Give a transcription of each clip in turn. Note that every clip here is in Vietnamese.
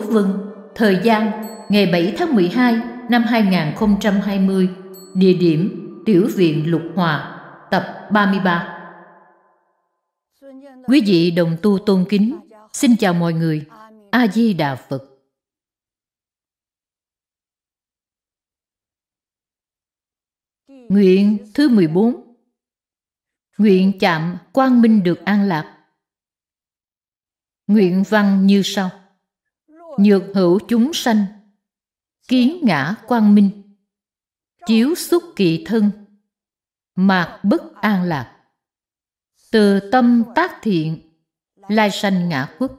Tố Vân Thời gian ngày 7 tháng 12 năm 2020 Địa điểm Tiểu viện Lục Hòa Tập 33 Quý vị đồng tu tôn kính Xin chào mọi người A-di-đà Phật Nguyện thứ 14 Nguyện chạm quang minh được an lạc Nguyện văn như sau nhược hữu chúng sanh kiến ngã quang minh chiếu xuất kỳ thân mạc bất an lạc từ tâm tác thiện lai sanh ngã quốc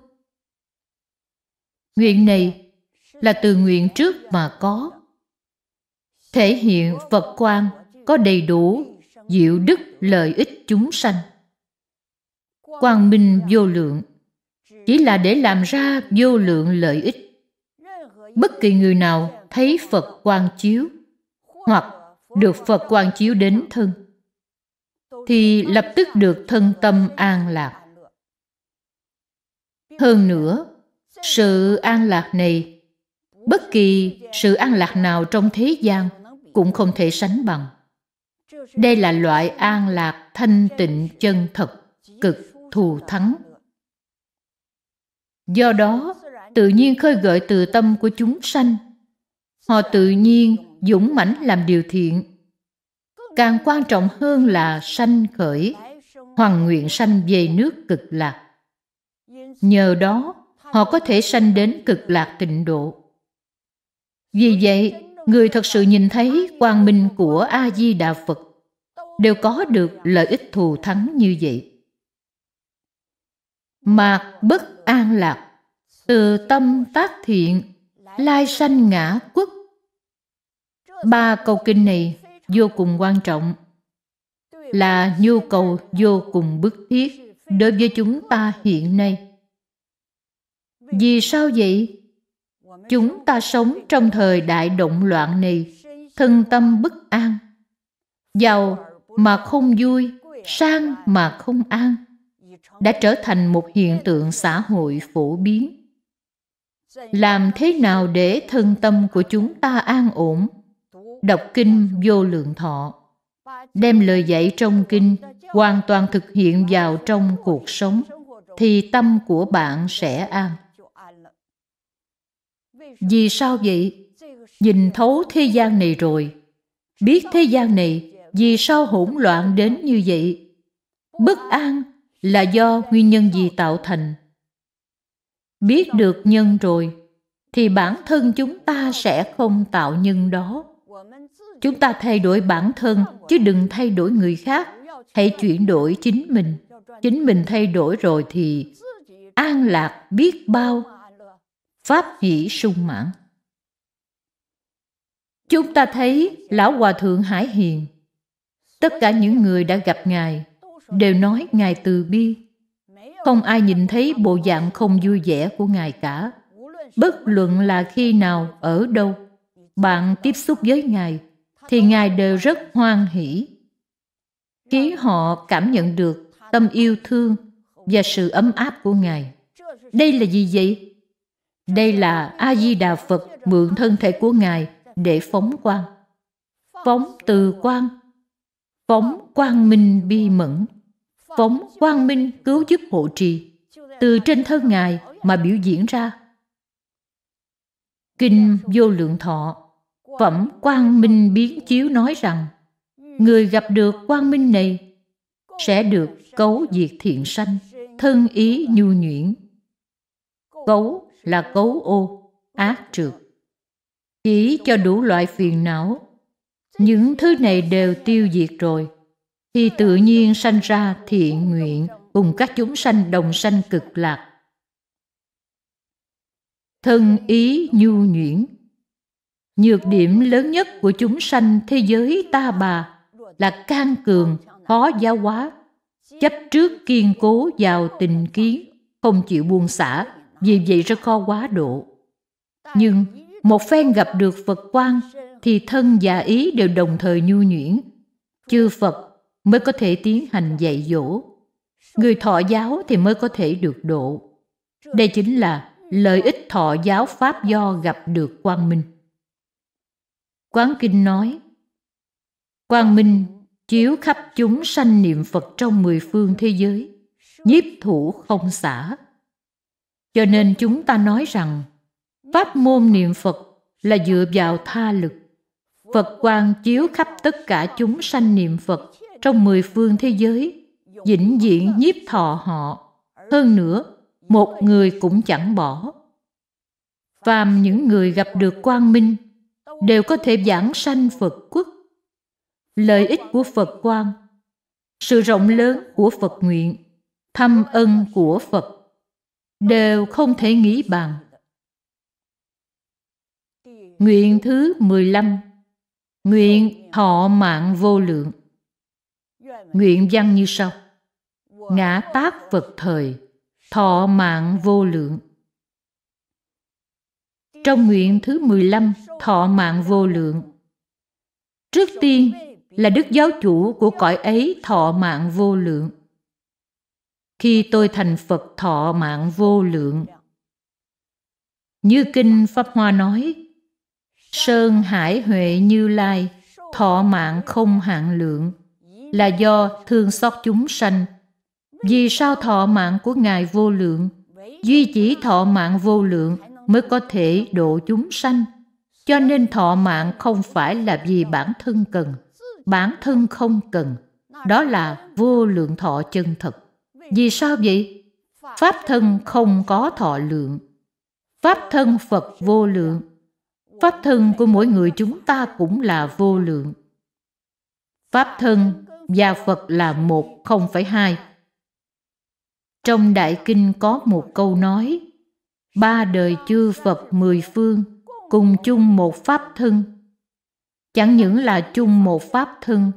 nguyện này là từ nguyện trước mà có thể hiện phật quan có đầy đủ diệu đức lợi ích chúng sanh quang minh vô lượng chỉ là để làm ra vô lượng lợi ích bất kỳ người nào thấy phật quang chiếu hoặc được phật quang chiếu đến thân thì lập tức được thân tâm an lạc hơn nữa sự an lạc này bất kỳ sự an lạc nào trong thế gian cũng không thể sánh bằng đây là loại an lạc thanh tịnh chân thật cực thù thắng Do đó, tự nhiên khơi gợi từ tâm của chúng sanh. Họ tự nhiên dũng mãnh làm điều thiện. Càng quan trọng hơn là sanh khởi, hoàng nguyện sanh về nước cực lạc. Nhờ đó, họ có thể sanh đến cực lạc tịnh độ. Vì vậy, người thật sự nhìn thấy quang minh của A-di-đà Phật đều có được lợi ích thù thắng như vậy. mà bất an lạc, từ tâm tác thiện, lai sanh ngã quốc. Ba câu kinh này vô cùng quan trọng, là nhu cầu vô cùng bức thiết đối với chúng ta hiện nay. Vì sao vậy? Chúng ta sống trong thời đại động loạn này, thân tâm bất an, giàu mà không vui, sang mà không an đã trở thành một hiện tượng xã hội phổ biến làm thế nào để thân tâm của chúng ta an ổn đọc kinh vô lượng thọ đem lời dạy trong kinh hoàn toàn thực hiện vào trong cuộc sống thì tâm của bạn sẽ an vì sao vậy nhìn thấu thế gian này rồi biết thế gian này vì sao hỗn loạn đến như vậy bất an là do nguyên nhân gì tạo thành biết được nhân rồi thì bản thân chúng ta sẽ không tạo nhân đó chúng ta thay đổi bản thân chứ đừng thay đổi người khác hãy chuyển đổi chính mình chính mình thay đổi rồi thì an lạc biết bao pháp hỷ sung mãn chúng ta thấy lão hòa thượng hải hiền tất cả những người đã gặp ngài đều nói Ngài từ bi. Không ai nhìn thấy bộ dạng không vui vẻ của Ngài cả. Bất luận là khi nào, ở đâu, bạn tiếp xúc với Ngài, thì Ngài đều rất hoan hỷ. Khiến họ cảm nhận được tâm yêu thương và sự ấm áp của Ngài. Đây là gì vậy? Đây là A-di-đà Phật mượn thân thể của Ngài để phóng quang. Phóng từ quang, phóng quang minh bi mẫn phóng quang minh cứu giúp hộ trì từ trên thân ngài mà biểu diễn ra kinh vô lượng thọ phẩm quang minh biến chiếu nói rằng người gặp được quang minh này sẽ được cấu diệt thiện sanh thân ý nhu nhuyễn cấu là cấu ô ác trượt chỉ cho đủ loại phiền não những thứ này đều tiêu diệt rồi thì tự nhiên sanh ra thiện nguyện cùng các chúng sanh đồng sanh cực lạc. Thân ý nhu nhuyễn Nhược điểm lớn nhất của chúng sanh thế giới ta bà là can cường, khó giáo hóa, chấp trước kiên cố vào tình kiến, không chịu buông xả, vì vậy rất khó quá độ. Nhưng một phen gặp được Phật quan thì thân và ý đều đồng thời nhu nhuyễn. Chư Phật mới có thể tiến hành dạy dỗ. Người thọ giáo thì mới có thể được độ. Đây chính là lợi ích thọ giáo Pháp do gặp được quang minh. Quán Kinh nói, Quang minh chiếu khắp chúng sanh niệm Phật trong mười phương thế giới, nhiếp thủ không xả. Cho nên chúng ta nói rằng, Pháp môn niệm Phật là dựa vào tha lực. Phật quang chiếu khắp tất cả chúng sanh niệm Phật trong mười phương thế giới, vĩnh viễn nhiếp thọ họ. Hơn nữa, một người cũng chẳng bỏ. Phàm những người gặp được quang minh đều có thể giảng sanh Phật quốc. Lợi ích của Phật quang, sự rộng lớn của Phật nguyện, thâm ân của Phật đều không thể nghĩ bằng. Nguyện thứ mười lăm Nguyện thọ mạng vô lượng Nguyện văn như sau. Ngã tác vật thời, thọ mạng vô lượng. Trong nguyện thứ 15, thọ mạng vô lượng. Trước tiên là đức giáo chủ của cõi ấy thọ mạng vô lượng. Khi tôi thành Phật thọ mạng vô lượng. Như Kinh Pháp Hoa nói, Sơn Hải Huệ Như Lai, thọ mạng không hạn lượng là do thương xót chúng sanh. Vì sao thọ mạng của Ngài vô lượng? Duy chỉ thọ mạng vô lượng mới có thể độ chúng sanh. Cho nên thọ mạng không phải là vì bản thân cần, bản thân không cần. Đó là vô lượng thọ chân thật. Vì sao vậy? Pháp thân không có thọ lượng. Pháp thân Phật vô lượng. Pháp thân của mỗi người chúng ta cũng là vô lượng. Pháp thân và Phật là một không phải hai. Trong Đại Kinh có một câu nói, ba đời chư Phật mười phương cùng chung một pháp thân. Chẳng những là chung một pháp thân,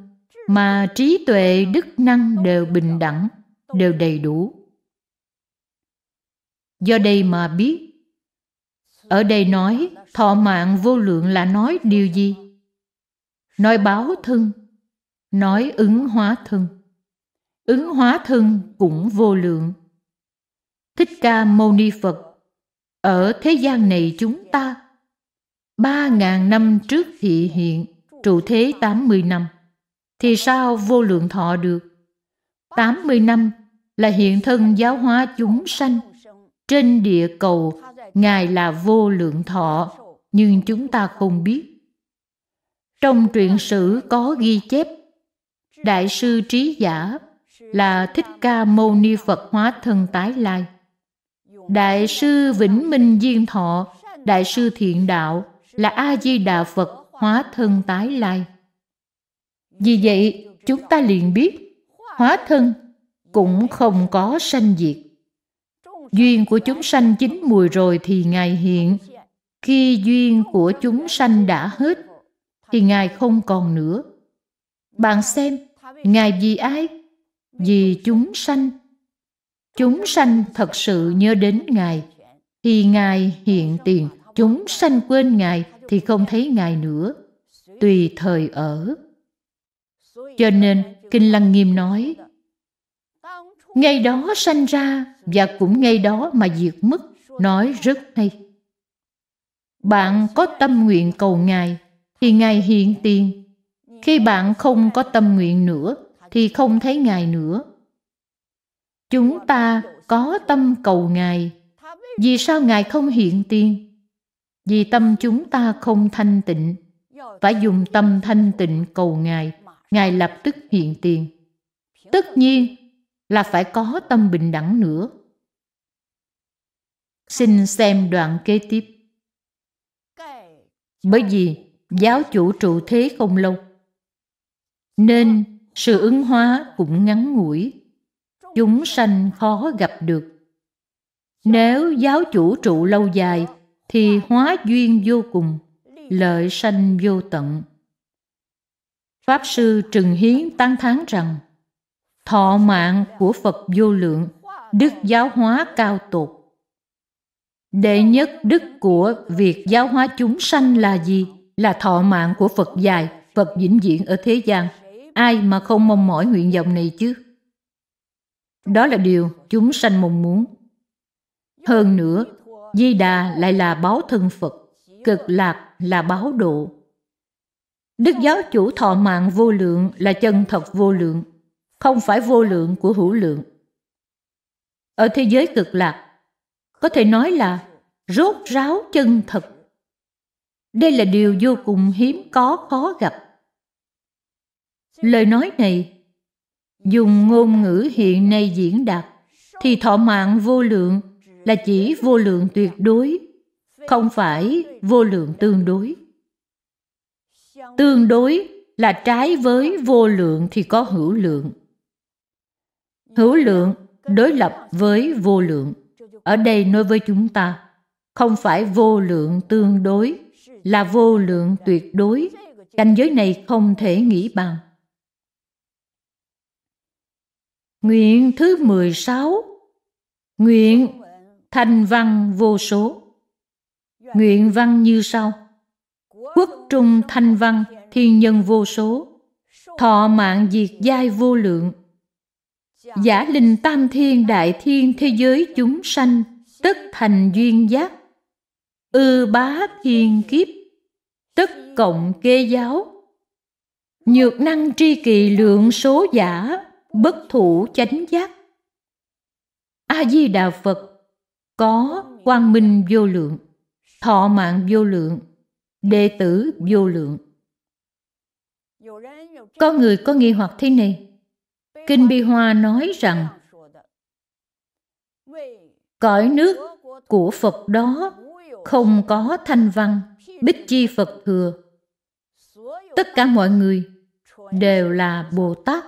mà trí tuệ đức năng đều bình đẳng, đều đầy đủ. Do đây mà biết, ở đây nói thọ mạng vô lượng là nói điều gì? Nói báo thân nói ứng hóa thân. Ứng hóa thân cũng vô lượng. Thích Ca Mâu Ni Phật Ở thế gian này chúng ta ba ngàn năm trước thị hiện trụ thế tám mươi năm thì sao vô lượng thọ được? Tám mươi năm là hiện thân giáo hóa chúng sanh. Trên địa cầu, Ngài là vô lượng thọ, nhưng chúng ta không biết. Trong truyện sử có ghi chép Đại sư trí giả là Thích Ca Mâu Ni Phật hóa thân tái lai. Đại sư Vĩnh Minh Diên Thọ, Đại sư Thiện Đạo là A-di-đà Phật hóa thân tái lai. Vì vậy, chúng ta liền biết hóa thân cũng không có sanh diệt. Duyên của chúng sanh chín mùi rồi thì Ngài hiện. Khi duyên của chúng sanh đã hết, thì Ngài không còn nữa. Bạn xem, Ngài vì ai? Vì chúng sanh. Chúng sanh thật sự nhớ đến Ngài. Thì Ngài hiện tiền, chúng sanh quên Ngài thì không thấy Ngài nữa. Tùy thời ở. Cho nên, Kinh Lăng Nghiêm nói, ngay đó sanh ra và cũng ngay đó mà diệt mất, nói rất hay. Bạn có tâm nguyện cầu Ngài, thì Ngài hiện tiền khi bạn không có tâm nguyện nữa thì không thấy Ngài nữa. Chúng ta có tâm cầu Ngài. Vì sao Ngài không hiện tiền? Vì tâm chúng ta không thanh tịnh. Phải dùng tâm thanh tịnh cầu Ngài. Ngài lập tức hiện tiền. Tất nhiên là phải có tâm bình đẳng nữa. Xin xem đoạn kế tiếp. Bởi vì giáo chủ trụ thế không lâu, nên sự ứng hóa cũng ngắn ngủi chúng sanh khó gặp được nếu giáo chủ trụ lâu dài thì hóa duyên vô cùng lợi sanh vô tận pháp sư trừng hiến tán thán rằng thọ mạng của phật vô lượng đức giáo hóa cao tột đệ nhất đức của việc giáo hóa chúng sanh là gì là thọ mạng của phật dài phật vĩnh viễn ở thế gian ai mà không mong mỏi nguyện vọng này chứ? Đó là điều chúng sanh mong muốn. Hơn nữa, Di Đà lại là báo thân Phật, cực lạc là báo độ. Đức giáo chủ thọ mạng vô lượng là chân thật vô lượng, không phải vô lượng của hữu lượng. Ở thế giới cực lạc, có thể nói là rốt ráo chân thật. Đây là điều vô cùng hiếm có khó gặp lời nói này dùng ngôn ngữ hiện nay diễn đạt thì thọ mạng vô lượng là chỉ vô lượng tuyệt đối không phải vô lượng tương đối tương đối là trái với vô lượng thì có hữu lượng hữu lượng đối lập với vô lượng ở đây nói với chúng ta không phải vô lượng tương đối là vô lượng tuyệt đối cảnh giới này không thể nghĩ bằng Nguyện thứ 16 Nguyện thành văn vô số Nguyện văn như sau Quốc trung thanh văn thiên nhân vô số Thọ mạng diệt giai vô lượng Giả linh tam thiên đại thiên thế giới chúng sanh Tất thành duyên giác Ư bá thiên kiếp Tất cộng kê giáo Nhược năng tri kỳ lượng số giả bất thủ chánh giác a di đà phật có quang minh vô lượng thọ mạng vô lượng đệ tử vô lượng có người có nghi hoặc thế này kinh bi hoa nói rằng cõi nước của phật đó không có thanh văn bích chi phật thừa tất cả mọi người đều là bồ tát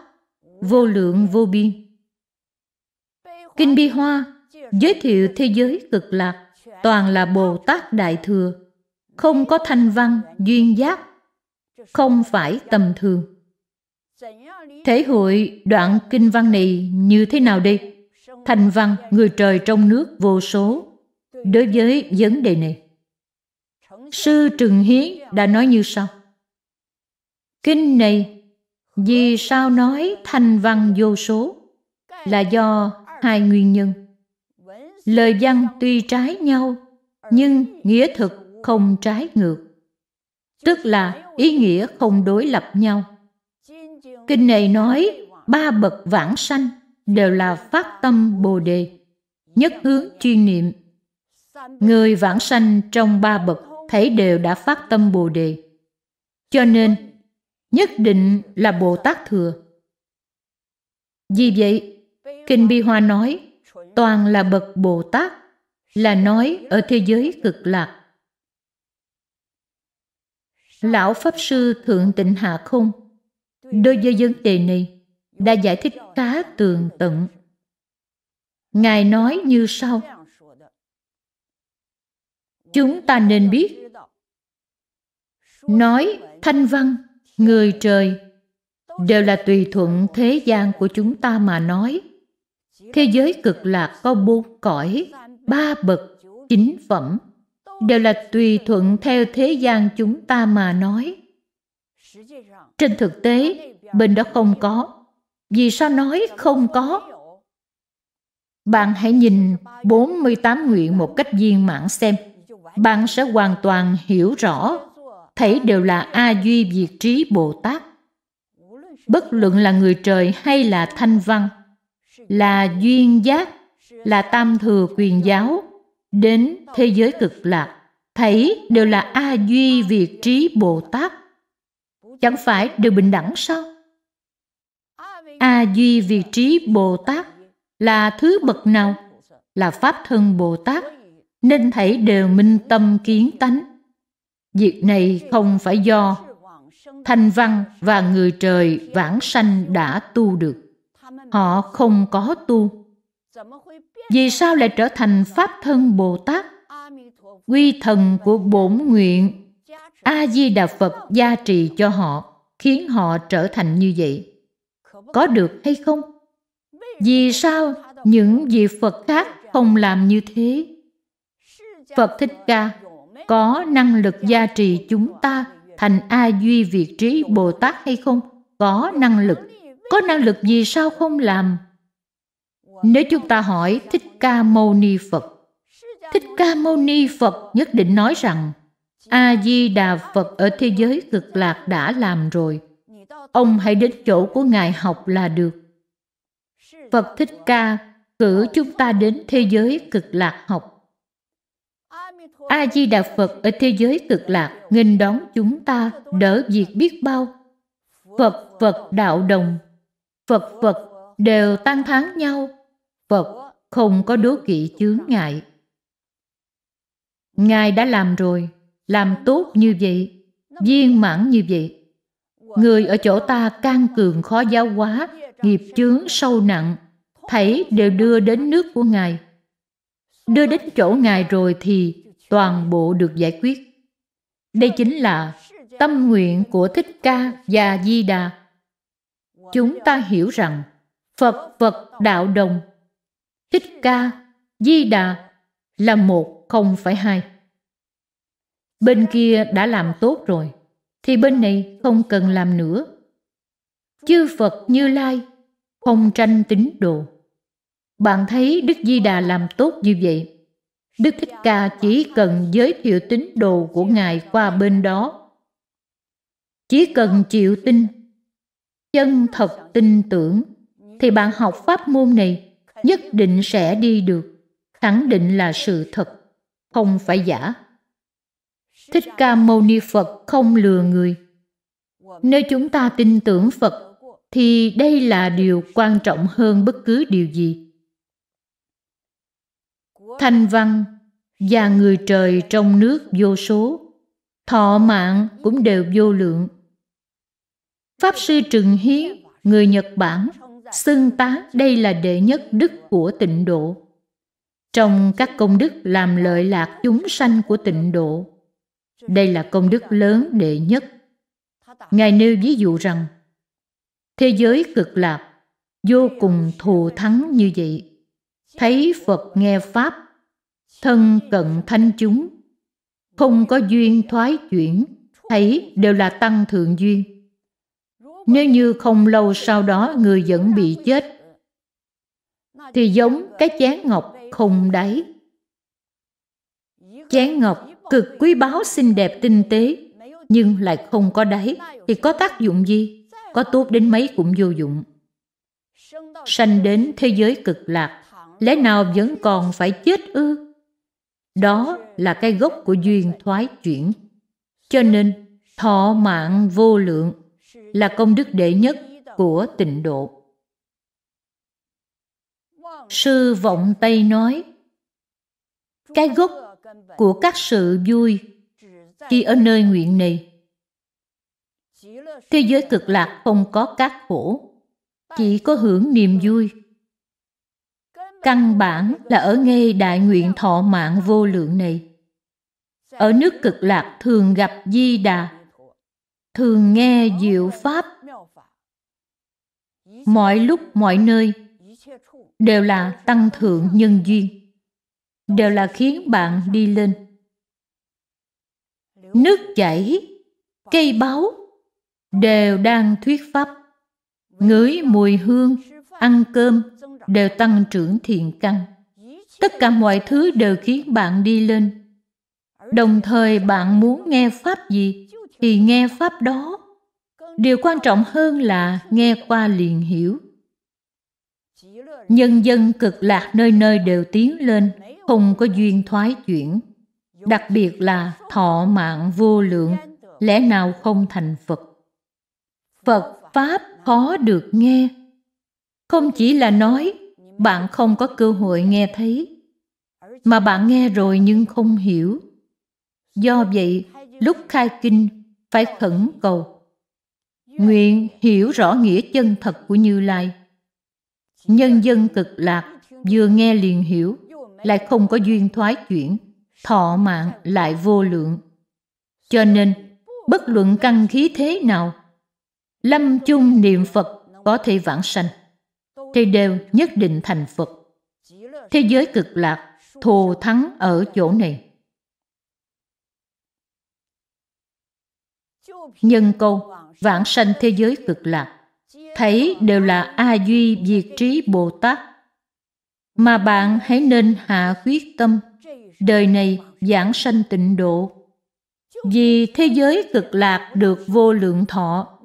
vô lượng vô biên. Kinh Bi Hoa giới thiệu thế giới cực lạc toàn là Bồ Tát Đại Thừa, không có thanh văn, duyên giác, không phải tầm thường. Thể hội đoạn kinh văn này như thế nào đây? thanh văn người trời trong nước vô số đối với vấn đề này. Sư Trừng Hiến đã nói như sau. Kinh này vì sao nói thanh văn vô số? Là do hai nguyên nhân. Lời văn tuy trái nhau, nhưng nghĩa thực không trái ngược. Tức là ý nghĩa không đối lập nhau. Kinh này nói ba bậc vãng sanh đều là phát tâm Bồ Đề, nhất hướng chuyên niệm. Người vãng sanh trong ba bậc thấy đều đã phát tâm Bồ Đề. Cho nên, nhất định là Bồ Tát Thừa. Vì vậy, Kinh Bi Hoa nói toàn là bậc Bồ Tát là nói ở thế giới cực lạc. Lão Pháp Sư Thượng Tịnh Hạ Không đối với vấn đề này đã giải thích khá tường tận. Ngài nói như sau. Chúng ta nên biết nói thanh văn người trời đều là tùy thuận thế gian của chúng ta mà nói thế giới cực lạc có bốn cõi ba bậc chín phẩm đều là tùy thuận theo thế gian chúng ta mà nói trên thực tế bên đó không có vì sao nói không có bạn hãy nhìn 48 nguyện một cách viên mãn xem. Bạn sẽ hoàn toàn hiểu rõ thấy đều là A Duy Diệt Trí Bồ Tát. Bất luận là người trời hay là thanh văn, là duyên giác, là tam thừa quyền giáo, đến thế giới cực lạc, thấy đều là A Duy Việt Trí Bồ Tát. Chẳng phải đều bình đẳng sao? A Duy Việt Trí Bồ Tát là thứ bậc nào? Là Pháp Thân Bồ Tát, nên thấy đều minh tâm kiến tánh Việc này không phải do thanh văn và người trời vãng sanh đã tu được. Họ không có tu. Vì sao lại trở thành Pháp thân Bồ Tát? Quy thần của bổn nguyện A-di-đà Phật gia trì cho họ, khiến họ trở thành như vậy. Có được hay không? Vì sao những vị Phật khác không làm như thế? Phật Thích Ca có năng lực gia trì chúng ta thành A Duy Việt Trí Bồ Tát hay không? Có năng lực. Có năng lực gì sao không làm? Nếu chúng ta hỏi Thích Ca Mâu Ni Phật, Thích Ca Mâu Ni Phật nhất định nói rằng A Di Đà Phật ở thế giới cực lạc đã làm rồi. Ông hãy đến chỗ của ngài học là được. Phật Thích Ca cử chúng ta đến thế giới cực lạc học a di đà phật ở thế giới cực lạc nghênh đón chúng ta đỡ việc biết bao phật phật đạo đồng phật phật đều tan thán nhau phật không có đố kỵ chướng ngại ngài đã làm rồi làm tốt như vậy viên mãn như vậy người ở chỗ ta can cường khó giáo hóa nghiệp chướng sâu nặng thấy đều đưa đến nước của ngài đưa đến chỗ ngài rồi thì toàn bộ được giải quyết. Đây chính là tâm nguyện của Thích Ca và Di Đà. Chúng ta hiểu rằng Phật Phật Đạo Đồng, Thích Ca, Di Đà là một không phải hai. Bên kia đã làm tốt rồi, thì bên này không cần làm nữa. Chư Phật Như Lai không tranh tín đồ. Bạn thấy Đức Di Đà làm tốt như vậy Đức Thích Ca chỉ cần giới thiệu tín đồ của Ngài qua bên đó. Chỉ cần chịu tin, chân thật tin tưởng, thì bạn học pháp môn này nhất định sẽ đi được, khẳng định là sự thật, không phải giả. Thích Ca Mâu Ni Phật không lừa người. Nếu chúng ta tin tưởng Phật, thì đây là điều quan trọng hơn bất cứ điều gì thanh văn và người trời trong nước vô số, thọ mạng cũng đều vô lượng. Pháp sư Trừng Hiến, người Nhật Bản, xưng tá đây là đệ nhất đức của tịnh độ. Trong các công đức làm lợi lạc chúng sanh của tịnh độ, đây là công đức lớn đệ nhất. Ngài nêu ví dụ rằng, thế giới cực lạc vô cùng thù thắng như vậy thấy phật nghe pháp thân cận thanh chúng không có duyên thoái chuyển thấy đều là tăng thượng duyên nếu như không lâu sau đó người vẫn bị chết thì giống cái chén ngọc không đáy chén ngọc cực quý báu xinh đẹp tinh tế nhưng lại không có đáy thì có tác dụng gì có tốt đến mấy cũng vô dụng sanh đến thế giới cực lạc lẽ nào vẫn còn phải chết ư đó là cái gốc của duyên thoái chuyển. Cho nên, thọ mạng vô lượng là công đức đệ nhất của tịnh độ. Sư Vọng Tây nói, cái gốc của các sự vui chỉ ở nơi nguyện này. Thế giới cực lạc không có các khổ, chỉ có hưởng niềm vui căn bản là ở ngay đại nguyện thọ mạng vô lượng này. Ở nước cực lạc thường gặp Di Đà, thường nghe diệu Pháp. Mọi lúc mọi nơi đều là tăng thượng nhân duyên, đều là khiến bạn đi lên. Nước chảy, cây báu đều đang thuyết pháp, ngửi mùi hương, ăn cơm đều tăng trưởng thiện căn. Tất cả mọi thứ đều khiến bạn đi lên. Đồng thời bạn muốn nghe pháp gì thì nghe pháp đó. Điều quan trọng hơn là nghe qua liền hiểu. Nhân dân cực lạc nơi nơi đều tiến lên, không có duyên thoái chuyển. Đặc biệt là thọ mạng vô lượng, lẽ nào không thành Phật. Phật Pháp khó được nghe, không chỉ là nói bạn không có cơ hội nghe thấy mà bạn nghe rồi nhưng không hiểu do vậy lúc khai kinh phải khẩn cầu nguyện hiểu rõ nghĩa chân thật của như lai nhân dân cực lạc vừa nghe liền hiểu lại không có duyên thoái chuyển thọ mạng lại vô lượng cho nên bất luận căn khí thế nào lâm chung niệm phật có thể vãng sanh thì đều nhất định thành Phật. Thế giới cực lạc thù thắng ở chỗ này. Nhân câu vãng sanh thế giới cực lạc thấy đều là a duy diệt trí bồ tát mà bạn hãy nên hạ quyết tâm đời này giảng sanh tịnh độ vì thế giới cực lạc được vô lượng thọ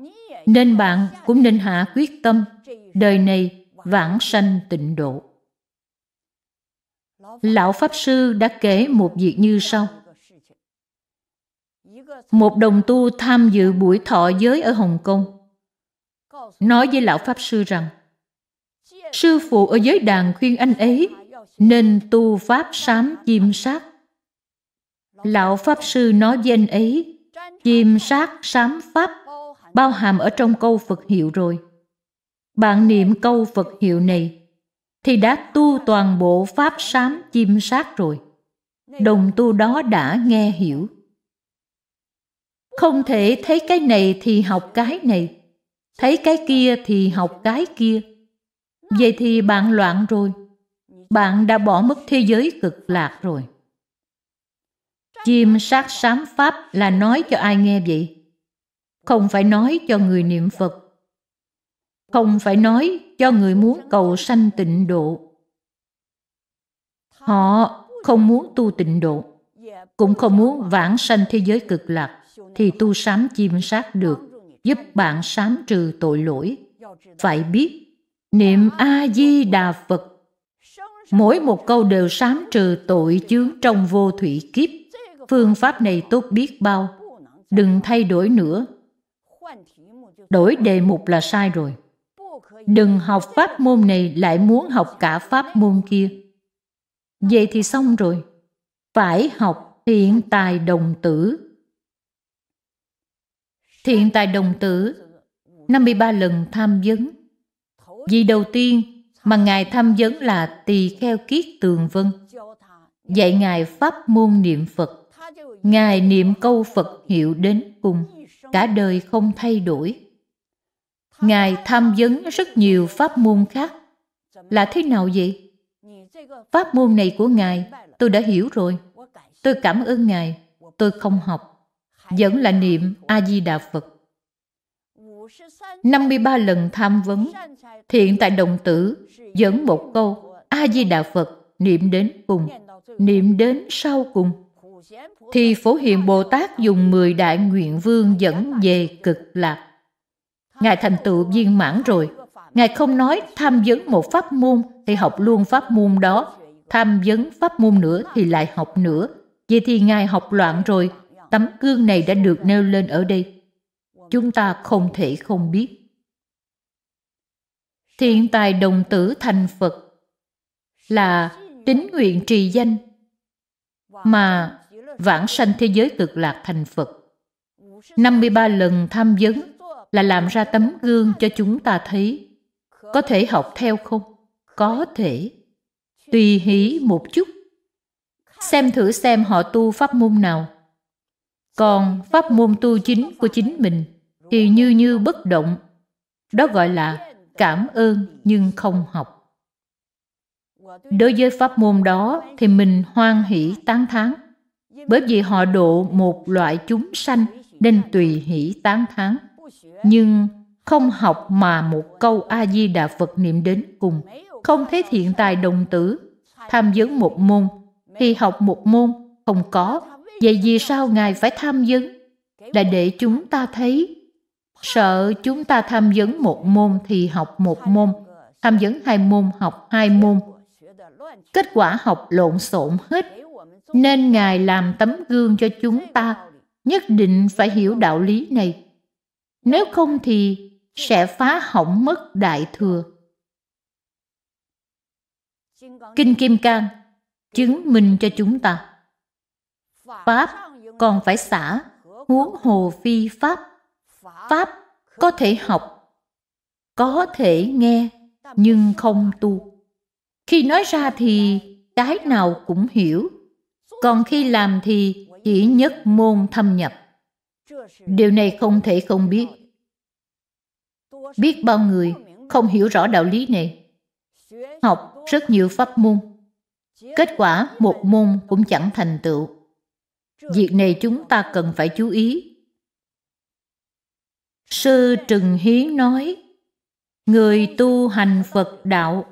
nên bạn cũng nên hạ quyết tâm đời này vãng sanh tịnh độ. Lão Pháp Sư đã kể một việc như sau. Một đồng tu tham dự buổi thọ giới ở Hồng Kông nói với Lão Pháp Sư rằng Sư phụ ở giới đàn khuyên anh ấy nên tu Pháp sám chim sát. Lão Pháp Sư nói với anh ấy chim sát sám Pháp bao hàm ở trong câu Phật hiệu rồi bạn niệm câu Phật hiệu này thì đã tu toàn bộ pháp sám chim sát rồi. Đồng tu đó đã nghe hiểu. Không thể thấy cái này thì học cái này, thấy cái kia thì học cái kia. Vậy thì bạn loạn rồi, bạn đã bỏ mất thế giới cực lạc rồi. Chim sát sám pháp là nói cho ai nghe vậy? Không phải nói cho người niệm Phật không phải nói cho người muốn cầu sanh tịnh độ. Họ không muốn tu tịnh độ, cũng không muốn vãng sanh thế giới cực lạc, thì tu sám chim sát được, giúp bạn sám trừ tội lỗi. Phải biết, niệm A-di-đà Phật, mỗi một câu đều sám trừ tội chướng trong vô thủy kiếp. Phương pháp này tốt biết bao, đừng thay đổi nữa. Đổi đề mục là sai rồi đừng học pháp môn này lại muốn học cả pháp môn kia. Vậy thì xong rồi. Phải học thiện tài đồng tử. Thiện tài đồng tử 53 lần tham vấn. Vì đầu tiên mà Ngài tham vấn là tỳ kheo kiết tường vân. Dạy Ngài pháp môn niệm Phật. Ngài niệm câu Phật hiệu đến cùng. Cả đời không thay đổi Ngài tham vấn rất nhiều pháp môn khác. Là thế nào vậy? Pháp môn này của Ngài, tôi đã hiểu rồi. Tôi cảm ơn Ngài, tôi không học. Vẫn là niệm A-di-đà Phật. 53 lần tham vấn, thiện tại đồng tử, dẫn một câu A-di-đà Phật niệm đến cùng, niệm đến sau cùng. Thì Phổ Hiền Bồ Tát dùng 10 đại nguyện vương dẫn về cực lạc. Ngài thành tựu viên mãn rồi. Ngài không nói tham vấn một pháp môn thì học luôn pháp môn đó, tham vấn pháp môn nữa thì lại học nữa. Vậy thì Ngài học loạn rồi, tấm gương này đã được nêu lên ở đây. Chúng ta không thể không biết. thiện tài đồng tử thành Phật là tính nguyện trì danh mà vãng sanh thế giới cực lạc thành Phật. 53 lần tham vấn là làm ra tấm gương cho chúng ta thấy. Có thể học theo không? Có thể. Tùy hỷ một chút. Xem thử xem họ tu pháp môn nào. Còn pháp môn tu chính của chính mình thì như như bất động. Đó gọi là cảm ơn nhưng không học. Đối với pháp môn đó thì mình hoan hỷ tán thán bởi vì họ độ một loại chúng sanh nên tùy hỷ tán thán nhưng không học mà một câu a di đà phật niệm đến cùng không thấy thiện tài đồng tử tham vấn một môn thì học một môn không có vậy vì sao ngài phải tham vấn là để chúng ta thấy sợ chúng ta tham vấn một môn thì học một môn tham vấn hai môn học hai môn kết quả học lộn xộn hết nên ngài làm tấm gương cho chúng ta nhất định phải hiểu đạo lý này nếu không thì sẽ phá hỏng mất đại thừa. Kinh Kim Cang chứng minh cho chúng ta Pháp còn phải xả huống hồ phi Pháp. Pháp có thể học, có thể nghe, nhưng không tu. Khi nói ra thì cái nào cũng hiểu, còn khi làm thì chỉ nhất môn thâm nhập điều này không thể không biết biết bao người không hiểu rõ đạo lý này học rất nhiều pháp môn kết quả một môn cũng chẳng thành tựu việc này chúng ta cần phải chú ý sư trừng hiến nói người tu hành phật đạo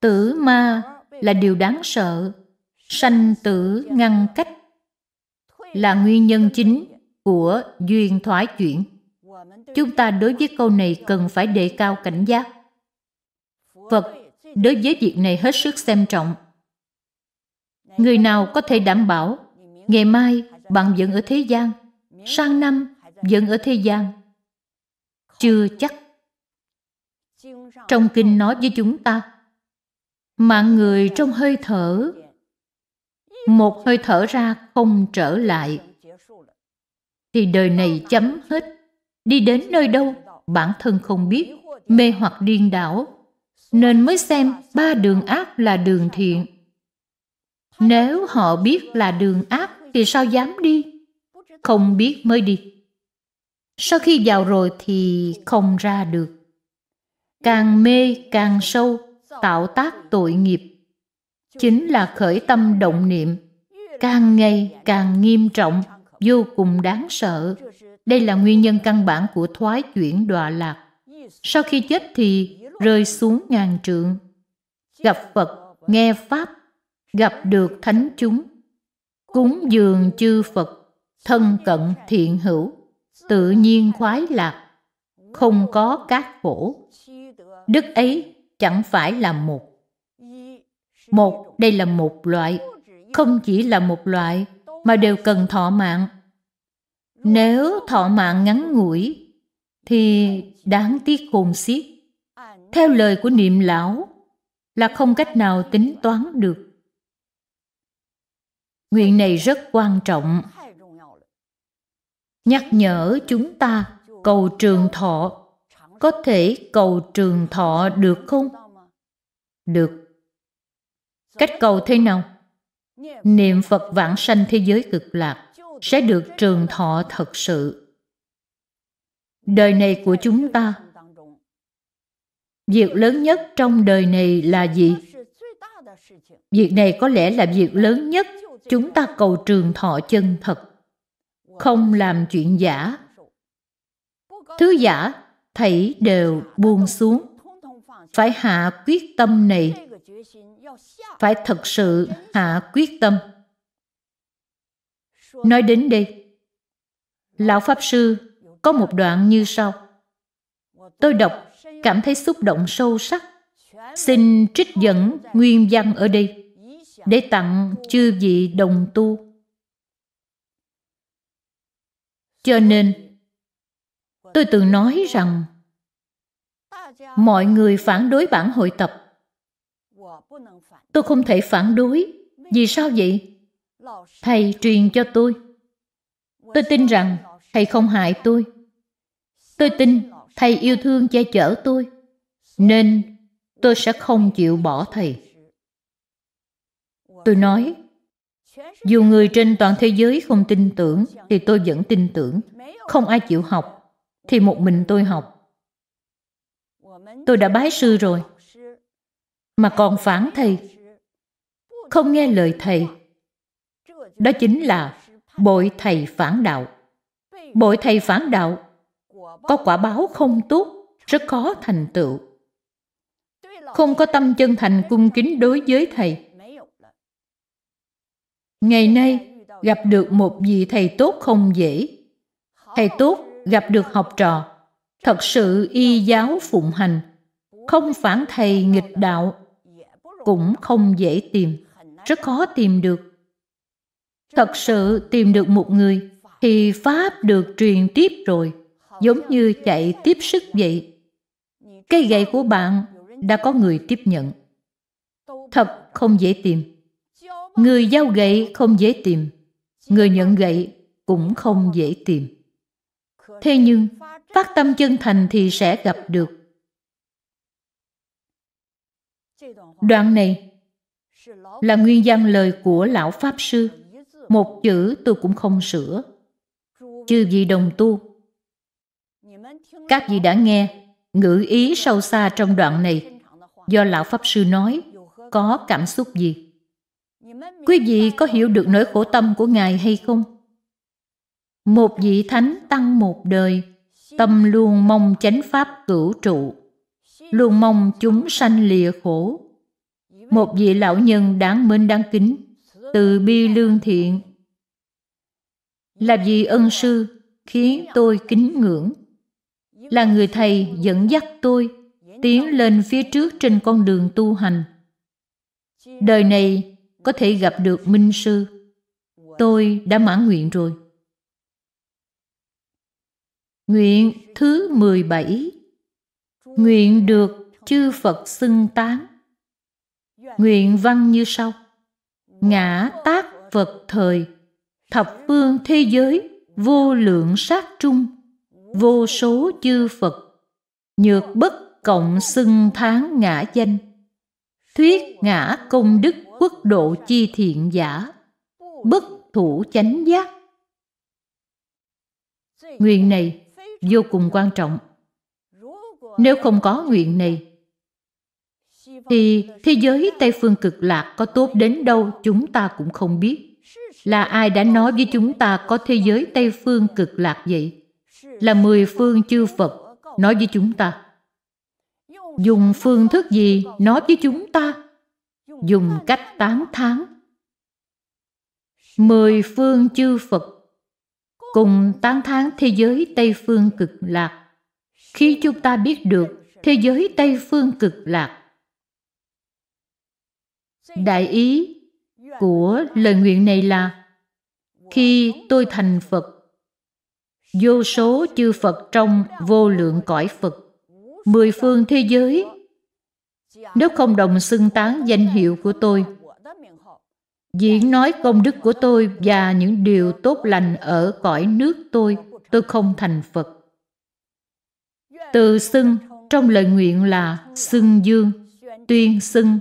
tử ma là điều đáng sợ sanh tử ngăn cách là nguyên nhân chính của duyên thoái chuyển. Chúng ta đối với câu này cần phải đề cao cảnh giác. Phật đối với việc này hết sức xem trọng. Người nào có thể đảm bảo ngày mai bạn vẫn ở thế gian, sang năm vẫn ở thế gian? Chưa chắc. Trong kinh nói với chúng ta, mạng người trong hơi thở, một hơi thở ra không trở lại thì đời này chấm hết. Đi đến nơi đâu, bản thân không biết, mê hoặc điên đảo, nên mới xem ba đường ác là đường thiện. Nếu họ biết là đường ác thì sao dám đi? Không biết mới đi. Sau khi vào rồi thì không ra được. Càng mê càng sâu, tạo tác tội nghiệp. Chính là khởi tâm động niệm, càng ngày càng nghiêm trọng vô cùng đáng sợ. Đây là nguyên nhân căn bản của thoái chuyển đọa lạc. Sau khi chết thì rơi xuống ngàn trượng. Gặp Phật, nghe Pháp, gặp được thánh chúng. Cúng dường chư Phật, thân cận thiện hữu, tự nhiên khoái lạc, không có các khổ. Đức ấy chẳng phải là một. Một, đây là một loại, không chỉ là một loại mà đều cần thọ mạng. Nếu thọ mạng ngắn ngủi thì đáng tiếc khôn xiết. Theo lời của niệm lão là không cách nào tính toán được. Nguyện này rất quan trọng. Nhắc nhở chúng ta cầu trường thọ. Có thể cầu trường thọ được không? Được. Cách cầu thế nào? niệm Phật vãng sanh thế giới cực lạc sẽ được trường thọ thật sự. Đời này của chúng ta, việc lớn nhất trong đời này là gì? Việc này có lẽ là việc lớn nhất chúng ta cầu trường thọ chân thật, không làm chuyện giả. Thứ giả, thảy đều buông xuống. Phải hạ quyết tâm này phải thật sự hạ quyết tâm nói đến đây lão pháp sư có một đoạn như sau tôi đọc cảm thấy xúc động sâu sắc xin trích dẫn nguyên văn ở đây để tặng chư vị đồng tu cho nên tôi từng nói rằng mọi người phản đối bản hội tập tôi không thể phản đối vì sao vậy thầy truyền cho tôi tôi tin rằng thầy không hại tôi tôi tin thầy yêu thương che chở tôi nên tôi sẽ không chịu bỏ thầy tôi nói dù người trên toàn thế giới không tin tưởng thì tôi vẫn tin tưởng không ai chịu học thì một mình tôi học tôi đã bái sư rồi mà còn phản thầy không nghe lời thầy đó chính là bội thầy phản đạo bội thầy phản đạo có quả báo không tốt rất khó thành tựu không có tâm chân thành cung kính đối với thầy ngày nay gặp được một vị thầy tốt không dễ thầy tốt gặp được học trò thật sự y giáo phụng hành không phản thầy nghịch đạo cũng không dễ tìm rất khó tìm được. Thật sự tìm được một người thì Pháp được truyền tiếp rồi, giống như chạy tiếp sức vậy. Cây gậy của bạn đã có người tiếp nhận. Thật không dễ tìm. Người giao gậy không dễ tìm. Người nhận gậy cũng không dễ tìm. Thế nhưng, phát tâm chân thành thì sẽ gặp được. Đoạn này là nguyên văn lời của lão Pháp Sư. Một chữ tôi cũng không sửa. Chư vị đồng tu. Các vị đã nghe, ngữ ý sâu xa trong đoạn này, do lão Pháp Sư nói, có cảm xúc gì? Quý vị có hiểu được nỗi khổ tâm của Ngài hay không? Một vị thánh tăng một đời, tâm luôn mong chánh pháp cửu trụ, luôn mong chúng sanh lìa khổ, một vị lão nhân đáng mến đáng kính, từ bi lương thiện. Là vị ân sư khiến tôi kính ngưỡng, là người thầy dẫn dắt tôi tiến lên phía trước trên con đường tu hành. Đời này có thể gặp được minh sư. Tôi đã mãn nguyện rồi. Nguyện thứ 17 Nguyện được chư Phật xưng tán nguyện văn như sau ngã tác Phật thời thập phương thế giới vô lượng sát trung vô số chư phật nhược bất cộng xưng tháng ngã danh thuyết ngã công đức quốc độ chi thiện giả bất thủ chánh giác nguyện này vô cùng quan trọng nếu không có nguyện này thì thế giới Tây phương cực lạc có tốt đến đâu chúng ta cũng không biết. Là ai đã nói với chúng ta có thế giới Tây phương cực lạc vậy? Là mười phương chư Phật nói với chúng ta. Dùng phương thức gì nói với chúng ta? Dùng cách tán thán. Mười phương chư Phật cùng tán thán thế giới Tây phương cực lạc. Khi chúng ta biết được thế giới Tây phương cực lạc đại ý của lời nguyện này là khi tôi thành phật vô số chư phật trong vô lượng cõi phật mười phương thế giới nếu không đồng xưng tán danh hiệu của tôi diễn nói công đức của tôi và những điều tốt lành ở cõi nước tôi tôi không thành phật từ xưng trong lời nguyện là xưng dương tuyên xưng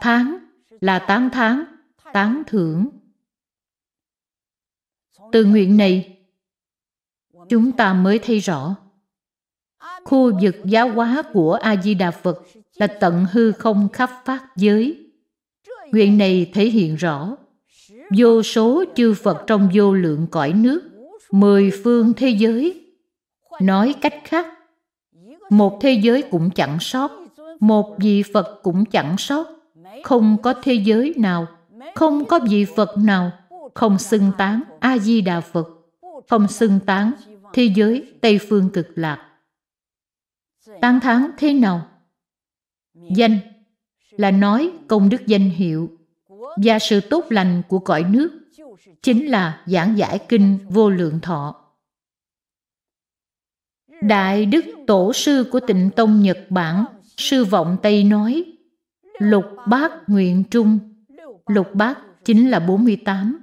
Tháng là tán tháng, tán thưởng. Từ nguyện này, chúng ta mới thấy rõ khu vực giáo hóa của a di đà phật là tận hư không khắp pháp giới nguyện này thể hiện rõ vô số chư phật trong vô lượng cõi nước mười phương thế giới nói cách khác một thế giới cũng chẳng sót một vị phật cũng chẳng sót không có thế giới nào, không có vị Phật nào, không xưng tán A-di-đà Phật, không xưng tán thế giới Tây Phương cực lạc. Tán thán thế nào? Danh là nói công đức danh hiệu và sự tốt lành của cõi nước chính là giảng giải kinh vô lượng thọ. Đại Đức Tổ sư của tịnh Tông Nhật Bản, Sư Vọng Tây nói, Lục bát nguyện trung Lục bát chính là 48.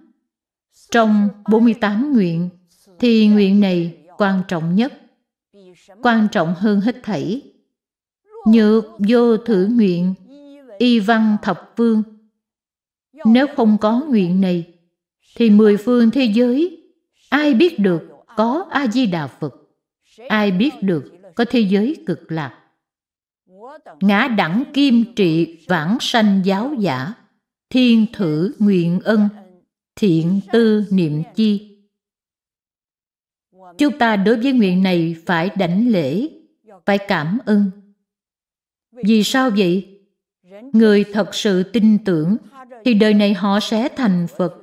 Trong 48 nguyện thì nguyện này quan trọng nhất, quan trọng hơn hết thảy. Nhược vô thử nguyện, y văn thập phương. Nếu không có nguyện này, thì mười phương thế giới, ai biết được có A-di-đà Phật, ai biết được có thế giới cực lạc ngã đẳng kim trị vãng sanh giáo giả thiên thử nguyện ân thiện tư niệm chi chúng ta đối với nguyện này phải đảnh lễ phải cảm ơn vì sao vậy người thật sự tin tưởng thì đời này họ sẽ thành phật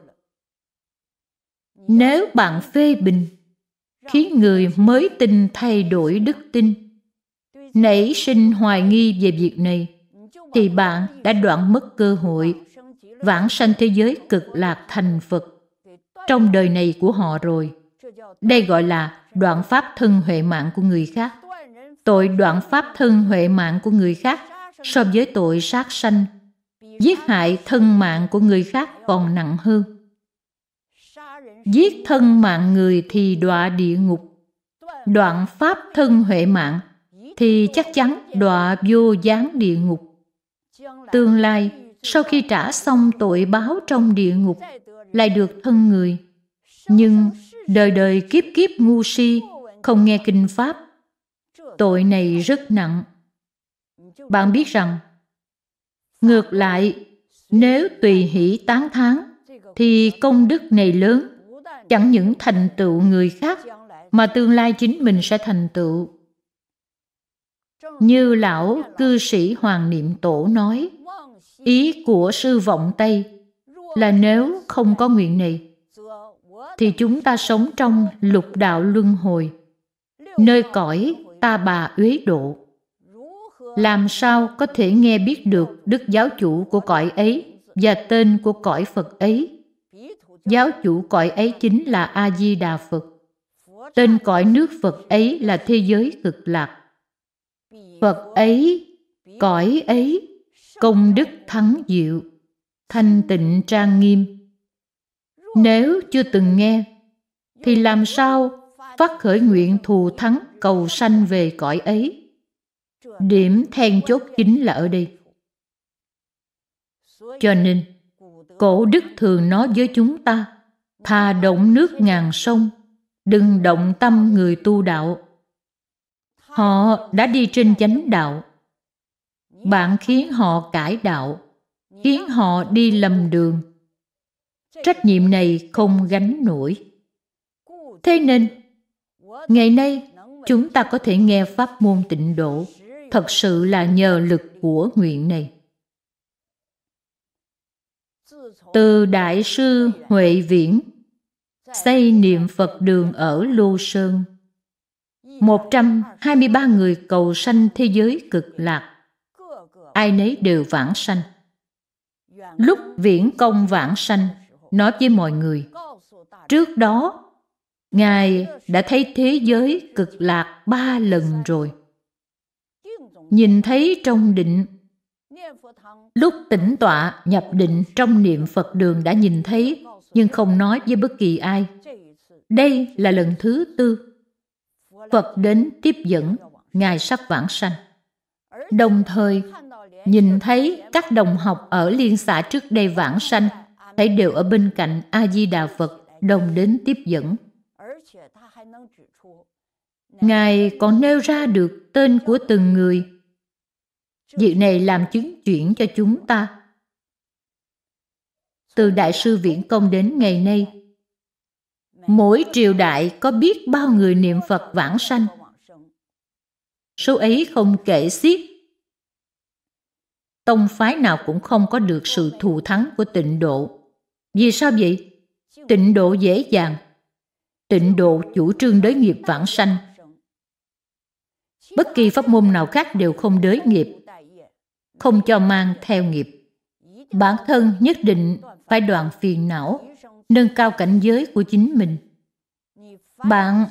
nếu bạn phê bình khiến người mới tin thay đổi đức tin nảy sinh hoài nghi về việc này, thì bạn đã đoạn mất cơ hội vãng sanh thế giới cực lạc thành Phật trong đời này của họ rồi. Đây gọi là đoạn pháp thân huệ mạng của người khác. Tội đoạn pháp thân huệ mạng của người khác so với tội sát sanh, giết hại thân mạng của người khác còn nặng hơn. Giết thân mạng người thì đọa địa ngục. Đoạn pháp thân huệ mạng thì chắc chắn đọa vô gián địa ngục. Tương lai, sau khi trả xong tội báo trong địa ngục, lại được thân người. Nhưng đời đời kiếp kiếp ngu si, không nghe kinh pháp, tội này rất nặng. Bạn biết rằng, ngược lại, nếu tùy hỷ tán thán thì công đức này lớn, chẳng những thành tựu người khác, mà tương lai chính mình sẽ thành tựu. Như lão cư sĩ Hoàng Niệm Tổ nói, ý của sư vọng Tây là nếu không có nguyện này, thì chúng ta sống trong lục đạo luân hồi, nơi cõi ta bà uế độ. Làm sao có thể nghe biết được đức giáo chủ của cõi ấy và tên của cõi Phật ấy? Giáo chủ cõi ấy chính là A-di-đà Phật. Tên cõi nước Phật ấy là thế giới cực lạc. Phật ấy, cõi ấy, công đức thắng diệu, thanh tịnh trang nghiêm. Nếu chưa từng nghe, thì làm sao phát khởi nguyện thù thắng cầu sanh về cõi ấy? Điểm then chốt chính là ở đây. Cho nên, cổ đức thường nói với chúng ta, thà động nước ngàn sông, đừng động tâm người tu đạo Họ đã đi trên chánh đạo. Bạn khiến họ cải đạo, khiến họ đi lầm đường. Trách nhiệm này không gánh nổi. Thế nên, ngày nay chúng ta có thể nghe pháp môn tịnh độ thật sự là nhờ lực của nguyện này. Từ Đại sư Huệ Viễn xây niệm Phật đường ở Lô Sơn 123 người cầu sanh thế giới cực lạc, ai nấy đều vãng sanh. Lúc viễn công vãng sanh, nói với mọi người, trước đó, Ngài đã thấy thế giới cực lạc ba lần rồi. Nhìn thấy trong định, lúc tỉnh tọa nhập định trong niệm Phật đường đã nhìn thấy, nhưng không nói với bất kỳ ai. Đây là lần thứ tư Phật đến tiếp dẫn, Ngài sắp vãng sanh. Đồng thời, nhìn thấy các đồng học ở liên xã trước đây vãng sanh, thấy đều ở bên cạnh A-di-đà Phật đồng đến tiếp dẫn. Ngài còn nêu ra được tên của từng người. Việc này làm chứng chuyển cho chúng ta. Từ Đại sư Viễn Công đến ngày nay, mỗi triều đại có biết bao người niệm Phật vãng sanh. Số ấy không kể xiết. Tông phái nào cũng không có được sự thù thắng của tịnh độ. Vì sao vậy? Tịnh độ dễ dàng. Tịnh độ chủ trương đới nghiệp vãng sanh. Bất kỳ pháp môn nào khác đều không đới nghiệp, không cho mang theo nghiệp. Bản thân nhất định phải đoàn phiền não, nâng cao cảnh giới của chính mình. Bạn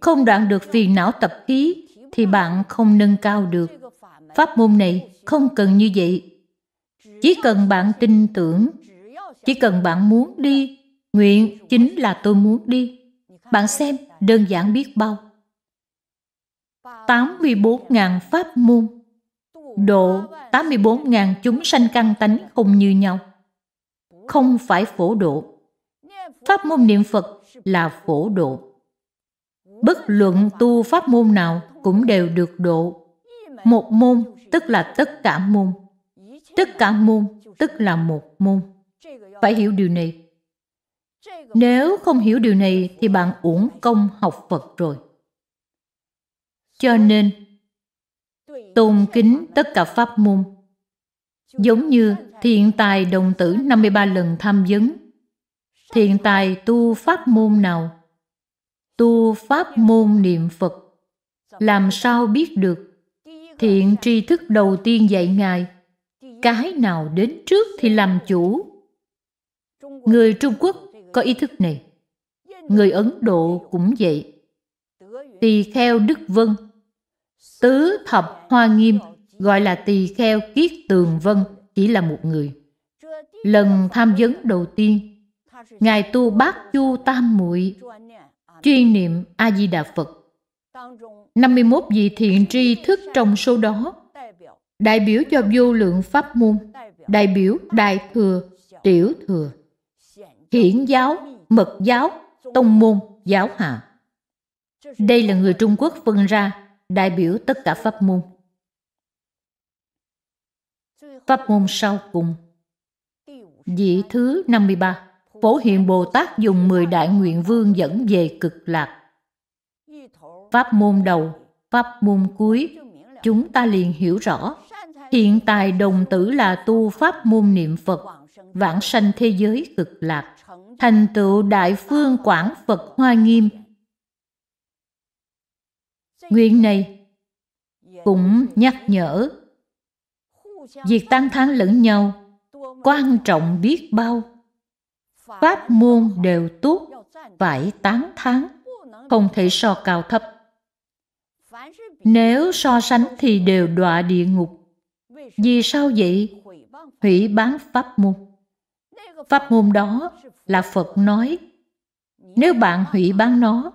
không đoạn được phiền não tập khí thì bạn không nâng cao được. Pháp môn này không cần như vậy. Chỉ cần bạn tin tưởng, chỉ cần bạn muốn đi, nguyện chính là tôi muốn đi. Bạn xem, đơn giản biết bao. 84.000 pháp môn Độ 84.000 chúng sanh căn tánh không như nhau. Không phải phổ độ pháp môn niệm Phật là phổ độ. Bất luận tu pháp môn nào cũng đều được độ. Một môn tức là tất cả môn. Tất cả môn tức là một môn. Phải hiểu điều này. Nếu không hiểu điều này thì bạn uổng công học Phật rồi. Cho nên, tôn kính tất cả pháp môn. Giống như thiện tài đồng tử 53 lần tham vấn Thiện tài tu pháp môn nào? Tu pháp môn niệm Phật. Làm sao biết được? Thiện tri thức đầu tiên dạy Ngài. Cái nào đến trước thì làm chủ. Người Trung Quốc có ý thức này. Người Ấn Độ cũng vậy. Tỳ kheo Đức Vân, tứ thập hoa nghiêm gọi là tỳ kheo kiết tường vân chỉ là một người lần tham vấn đầu tiên ngài tu bát chu tam muội chuyên niệm a di đà phật 51 vị thiện tri thức trong số đó đại biểu cho vô lượng pháp môn đại biểu đại thừa tiểu thừa hiển giáo mật giáo tông môn giáo hạ đây là người trung quốc phân ra đại biểu tất cả pháp môn pháp môn sau cùng vị thứ 53 Phổ Hiền Bồ Tát dùng 10 đại nguyện vương dẫn về cực lạc. Pháp môn đầu, pháp môn cuối, chúng ta liền hiểu rõ. Hiện tại đồng tử là tu pháp môn niệm Phật, vãng sanh thế giới cực lạc, thành tựu đại phương quảng Phật Hoa Nghiêm. Nguyện này cũng nhắc nhở việc tăng thán lẫn nhau quan trọng biết bao pháp môn đều tốt phải tán thán không thể so cao thấp nếu so sánh thì đều đọa địa ngục vì sao vậy hủy bán pháp môn pháp môn đó là phật nói nếu bạn hủy bán nó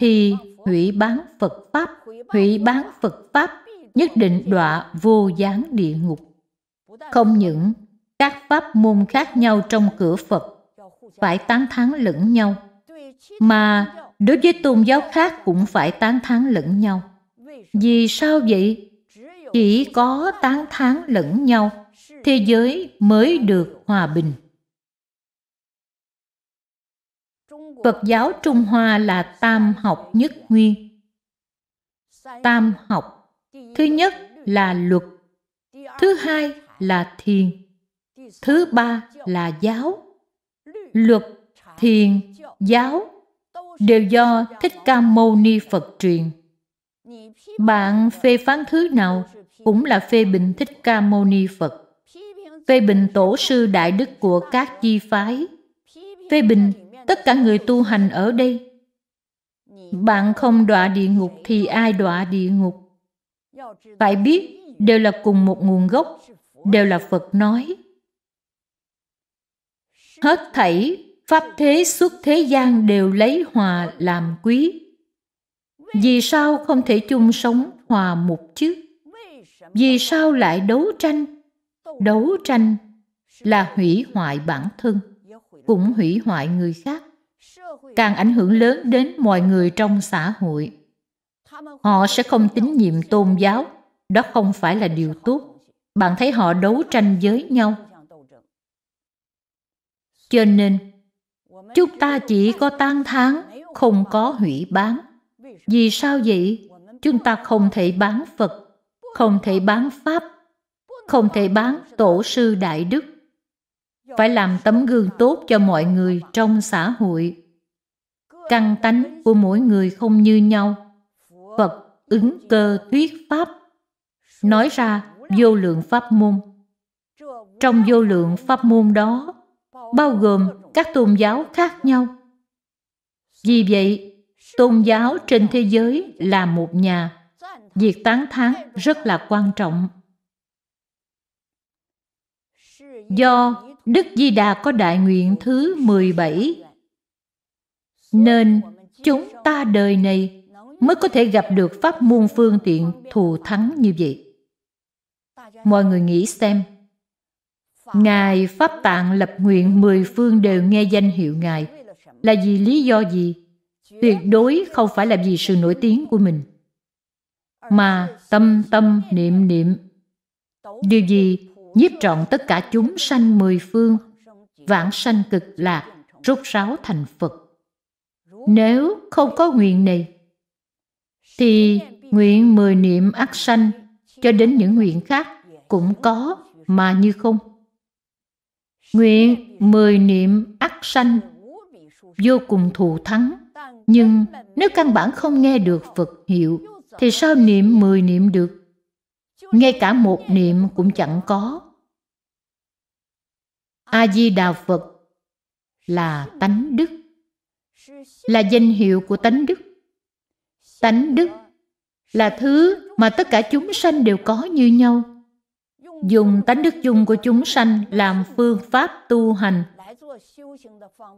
thì hủy bán phật pháp hủy bán phật pháp nhất định đọa vô gián địa ngục không những các pháp môn khác nhau trong cửa phật phải tán thán lẫn nhau mà đối với tôn giáo khác cũng phải tán thán lẫn nhau vì sao vậy chỉ có tán thán lẫn nhau thế giới mới được hòa bình phật giáo trung hoa là tam học nhất nguyên tam học thứ nhất là luật thứ hai là thiền thứ ba là giáo luật, thiền, giáo đều do Thích Ca Mâu Ni Phật truyền. Bạn phê phán thứ nào cũng là phê bình Thích Ca Mâu Ni Phật, phê bình tổ sư đại đức của các chi phái, phê bình tất cả người tu hành ở đây. Bạn không đọa địa ngục thì ai đọa địa ngục? Phải biết đều là cùng một nguồn gốc, đều là Phật nói hết thảy pháp thế xuất thế gian đều lấy hòa làm quý vì sao không thể chung sống hòa mục chứ vì sao lại đấu tranh đấu tranh là hủy hoại bản thân cũng hủy hoại người khác càng ảnh hưởng lớn đến mọi người trong xã hội họ sẽ không tín nhiệm tôn giáo đó không phải là điều tốt bạn thấy họ đấu tranh với nhau cho nên, chúng ta chỉ có tán thán không có hủy bán. Vì sao vậy? Chúng ta không thể bán Phật, không thể bán Pháp, không thể bán Tổ sư Đại Đức. Phải làm tấm gương tốt cho mọi người trong xã hội. Căn tánh của mỗi người không như nhau. Phật ứng cơ thuyết Pháp. Nói ra vô lượng pháp môn. Trong vô lượng pháp môn đó bao gồm các tôn giáo khác nhau. Vì vậy, tôn giáo trên thế giới là một nhà. Việc tán thán rất là quan trọng. Do Đức Di Đà có đại nguyện thứ 17 nên chúng ta đời này mới có thể gặp được pháp môn phương tiện thù thắng như vậy. Mọi người nghĩ xem, Ngài Pháp Tạng lập nguyện mười phương đều nghe danh hiệu Ngài. Là vì lý do gì? Tuyệt đối không phải là vì sự nổi tiếng của mình. Mà tâm tâm niệm niệm. Điều gì nhiếp trọn tất cả chúng sanh mười phương, vãng sanh cực lạc, rốt ráo thành Phật. Nếu không có nguyện này, thì nguyện mười niệm ác sanh cho đến những nguyện khác cũng có mà như không Nguyện mười niệm ắt sanh vô cùng thù thắng. Nhưng nếu căn bản không nghe được Phật hiệu thì sao niệm mười niệm được? Ngay cả một niệm cũng chẳng có. A-di-đà Phật là tánh đức, là danh hiệu của tánh đức. Tánh đức là thứ mà tất cả chúng sanh đều có như nhau dùng tánh đức chung của chúng sanh làm phương pháp tu hành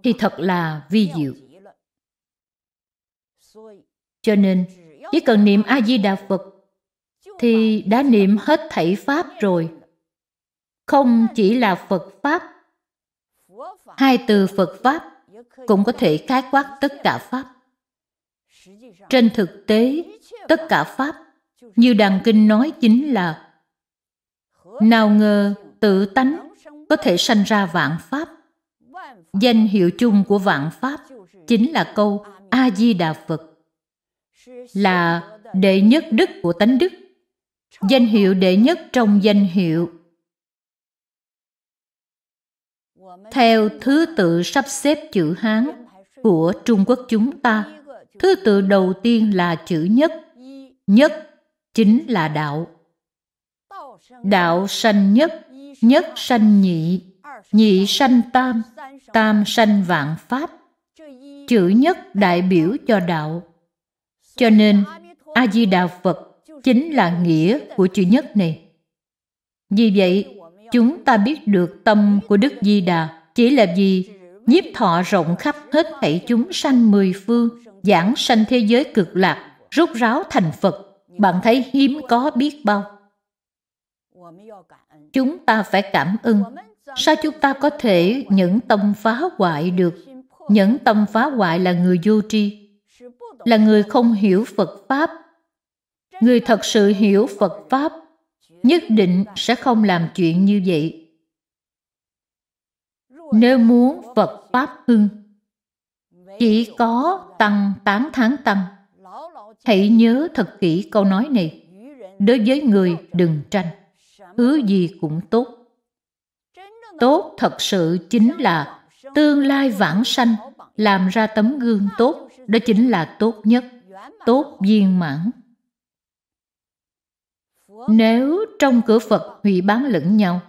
thì thật là vi diệu. Cho nên, chỉ cần niệm A-di-đà Phật thì đã niệm hết thảy Pháp rồi. Không chỉ là Phật Pháp, hai từ Phật Pháp cũng có thể khái quát tất cả Pháp. Trên thực tế, tất cả Pháp, như đàn kinh nói chính là nào ngờ tự tánh có thể sanh ra vạn pháp. Danh hiệu chung của vạn pháp chính là câu A-di-đà Phật, là đệ nhất đức của tánh đức, danh hiệu đệ nhất trong danh hiệu. Theo thứ tự sắp xếp chữ Hán của Trung Quốc chúng ta, thứ tự đầu tiên là chữ nhất, nhất chính là đạo đạo sanh nhất nhất sanh nhị nhị sanh tam tam sanh vạn pháp chữ nhất đại biểu cho đạo cho nên a di đà phật chính là nghĩa của chữ nhất này vì vậy chúng ta biết được tâm của đức di đà chỉ là gì nhiếp thọ rộng khắp hết thảy chúng sanh mười phương giảng sanh thế giới cực lạc rút ráo thành phật bạn thấy hiếm có biết bao Chúng ta phải cảm ơn. Sao chúng ta có thể những tâm phá hoại được? Những tâm phá hoại là người vô tri, là người không hiểu Phật Pháp. Người thật sự hiểu Phật Pháp nhất định sẽ không làm chuyện như vậy. Nếu muốn Phật Pháp hưng, chỉ có tăng tán tháng tăng. Hãy nhớ thật kỹ câu nói này. Đối với người đừng tranh hứa gì cũng tốt tốt thật sự chính là tương lai vãng sanh làm ra tấm gương tốt đó chính là tốt nhất tốt viên mãn nếu trong cửa phật hủy bán lẫn nhau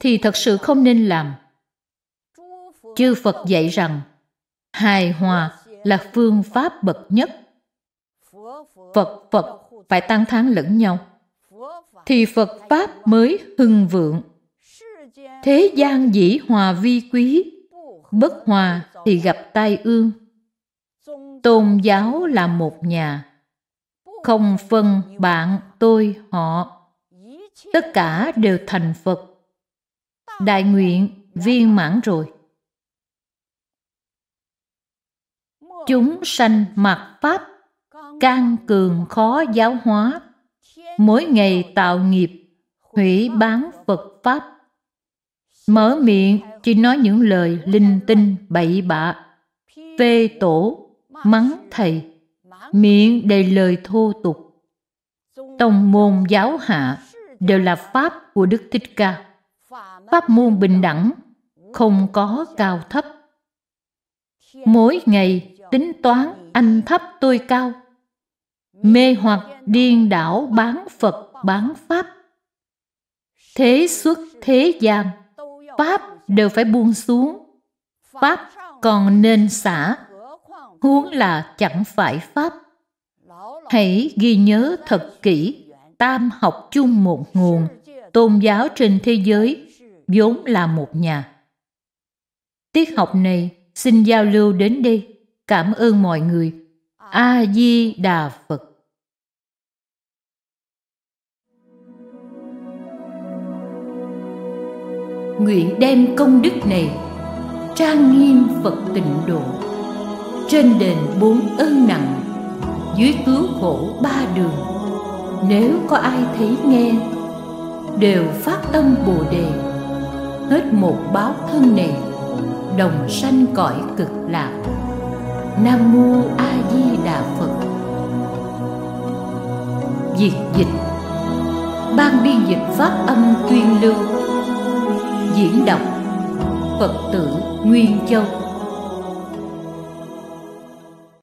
thì thật sự không nên làm chư phật dạy rằng hài hòa là phương pháp bậc nhất phật phật phải tăng tháng lẫn nhau thì Phật Pháp mới hưng vượng. Thế gian dĩ hòa vi quý, bất hòa thì gặp tai ương. Tôn giáo là một nhà, không phân bạn, tôi, họ. Tất cả đều thành Phật. Đại nguyện viên mãn rồi. Chúng sanh mặc Pháp, can cường khó giáo hóa mỗi ngày tạo nghiệp, hủy bán Phật Pháp. Mở miệng chỉ nói những lời linh tinh bậy bạ, phê tổ, mắng thầy, miệng đầy lời thô tục. Tông môn giáo hạ đều là Pháp của Đức Thích Ca. Pháp môn bình đẳng, không có cao thấp. Mỗi ngày tính toán anh thấp tôi cao mê hoặc điên đảo bán Phật bán Pháp. Thế xuất thế gian, Pháp đều phải buông xuống. Pháp còn nên xả, huống là chẳng phải Pháp. Hãy ghi nhớ thật kỹ, tam học chung một nguồn, tôn giáo trên thế giới vốn là một nhà. Tiết học này xin giao lưu đến đây. Cảm ơn mọi người. A Di Đà Phật. nguyện đem công đức này trang nghiêm phật tịnh độ trên đền bốn ơn nặng dưới cứu khổ ba đường nếu có ai thấy nghe đều phát tâm bồ đề hết một báo thân này đồng sanh cõi cực lạc nam mô a di đà phật diệt dịch ban biên dịch phát âm tuyên lưu Diễn đọc Phật tử Nguyên Châu